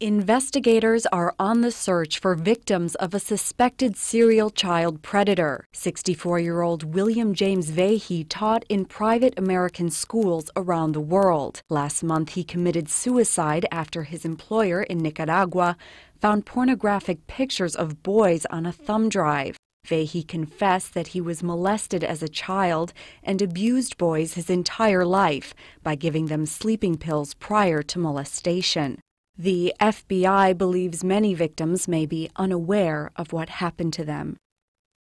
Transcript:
Investigators are on the search for victims of a suspected serial child predator. 64 year old William James Vahey taught in private American schools around the world. Last month, he committed suicide after his employer in Nicaragua found pornographic pictures of boys on a thumb drive. Vahey confessed that he was molested as a child and abused boys his entire life by giving them sleeping pills prior to molestation. The FBI believes many victims may be unaware of what happened to them